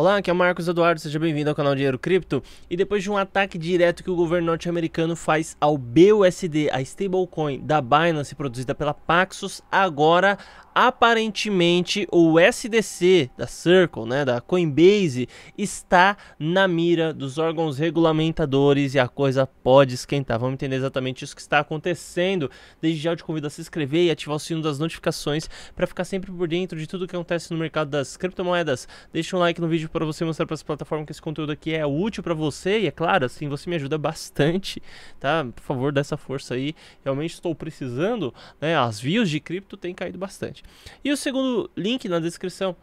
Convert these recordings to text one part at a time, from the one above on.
Olá, aqui é o Marcos Eduardo, seja bem-vindo ao canal Dinheiro Cripto. E depois de um ataque direto que o governo norte-americano faz ao BUSD, a stablecoin da Binance produzida pela Paxos, agora aparentemente o SDC da Circle, né, da Coinbase, está na mira dos órgãos regulamentadores e a coisa pode esquentar. Vamos entender exatamente isso que está acontecendo. Desde já eu te convido a se inscrever e ativar o sino das notificações para ficar sempre por dentro de tudo que acontece no mercado das criptomoedas. Deixa um like no vídeo para você mostrar para as plataformas que esse conteúdo aqui é útil para você e é claro, assim, você me ajuda bastante, tá? Por favor, dessa força aí. Realmente estou precisando, né? As views de cripto têm caído bastante. E o segundo link na descrição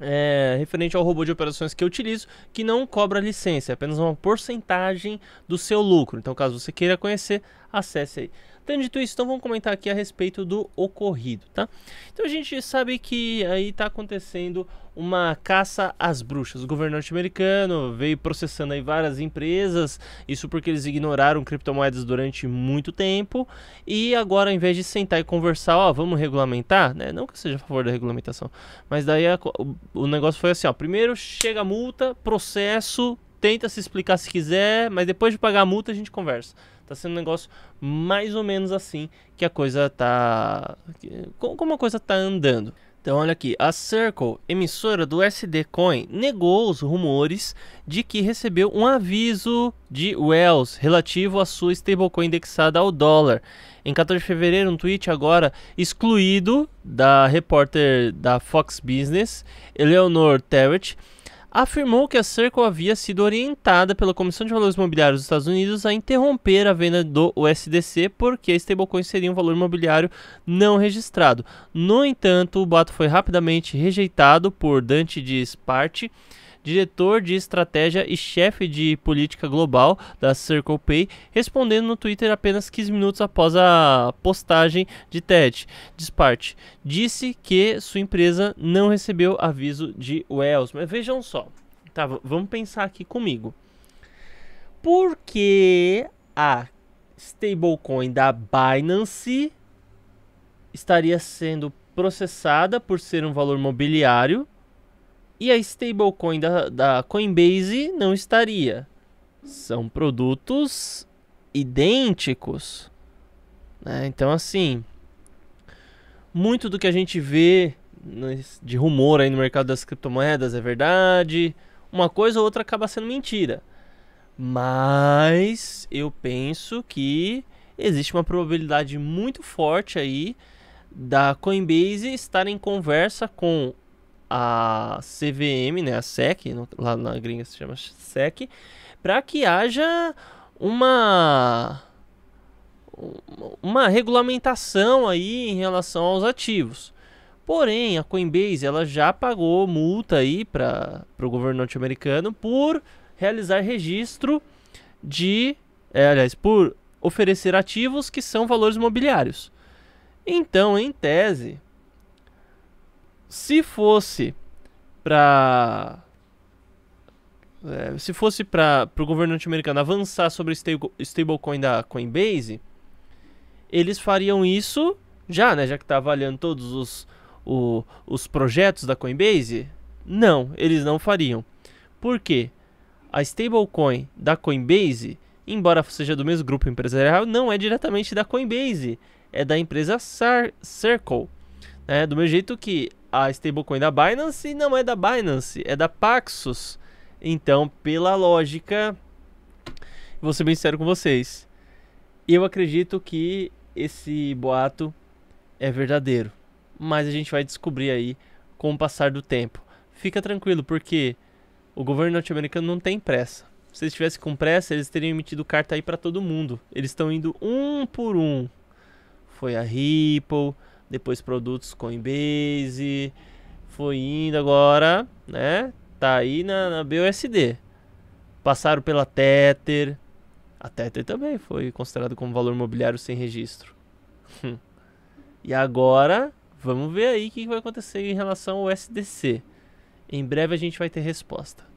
é, referente ao robô de operações que eu utilizo, que não cobra licença, é apenas uma porcentagem do seu lucro. Então, caso você queira conhecer, acesse aí. Tendo dito isso, então vamos comentar aqui a respeito do ocorrido, tá? Então a gente sabe que aí está acontecendo uma caça às bruxas. O governante americano veio processando aí várias empresas, isso porque eles ignoraram criptomoedas durante muito tempo e agora ao invés de sentar e conversar, ó, vamos regulamentar, né? Não que eu seja a favor da regulamentação, mas daí a, o, o negócio foi assim, ó, primeiro chega a multa, processo, tenta se explicar se quiser, mas depois de pagar a multa a gente conversa. Tá sendo um negócio mais ou menos assim que a coisa tá. Como a coisa tá andando. Então, olha aqui, a Circle, emissora do SD Coin, negou os rumores de que recebeu um aviso de Wells relativo à sua stablecoin indexada ao dólar. Em 14 de fevereiro, um tweet agora excluído da repórter da Fox Business, Eleanor Terrett, afirmou que a Circle havia sido orientada pela Comissão de Valores Imobiliários dos Estados Unidos a interromper a venda do USDC porque stablecoin seriam um valor imobiliário não registrado. No entanto, o boato foi rapidamente rejeitado por Dante de Sparte, diretor de estratégia e chefe de política global da CirclePay, respondendo no Twitter apenas 15 minutos após a postagem de TED. Disparte disse que sua empresa não recebeu aviso de Wells. Mas vejam só, tá, vamos pensar aqui comigo. Por que a stablecoin da Binance estaria sendo processada por ser um valor mobiliário e a stablecoin da, da Coinbase não estaria. São produtos idênticos. Né? Então, assim, muito do que a gente vê de rumor aí no mercado das criptomoedas é verdade. Uma coisa ou outra acaba sendo mentira. Mas eu penso que existe uma probabilidade muito forte aí da Coinbase estar em conversa com a CVM, né, a SEC, no, lá na gringa se chama SEC, para que haja uma uma regulamentação aí em relação aos ativos. Porém, a Coinbase ela já pagou multa aí para o governo norte-americano por realizar registro de, é, aliás, por oferecer ativos que são valores mobiliários. Então, em tese, se fosse para é, se fosse para o governo norte-americano avançar sobre o stablecoin da Coinbase, eles fariam isso já, né? Já que está avaliando todos os, o, os projetos da Coinbase. Não, eles não fariam. Por quê? A stablecoin da Coinbase, embora seja do mesmo grupo empresarial, não é diretamente da Coinbase. É da empresa Sar Circle é, do mesmo jeito que a stablecoin é da Binance não é da Binance, é da Paxos. Então, pela lógica, vou ser bem sincero com vocês. Eu acredito que esse boato é verdadeiro, mas a gente vai descobrir aí com o passar do tempo. Fica tranquilo, porque o governo norte-americano não tem pressa. Se eles estivessem com pressa, eles teriam emitido carta aí para todo mundo. Eles estão indo um por um. Foi a Ripple, depois produtos Coinbase, foi indo agora, né? Tá aí na, na BUSD. Passaram pela Tether. A Tether também foi considerada como valor imobiliário sem registro. e agora, vamos ver aí o que vai acontecer em relação ao SDC. Em breve a gente vai ter resposta.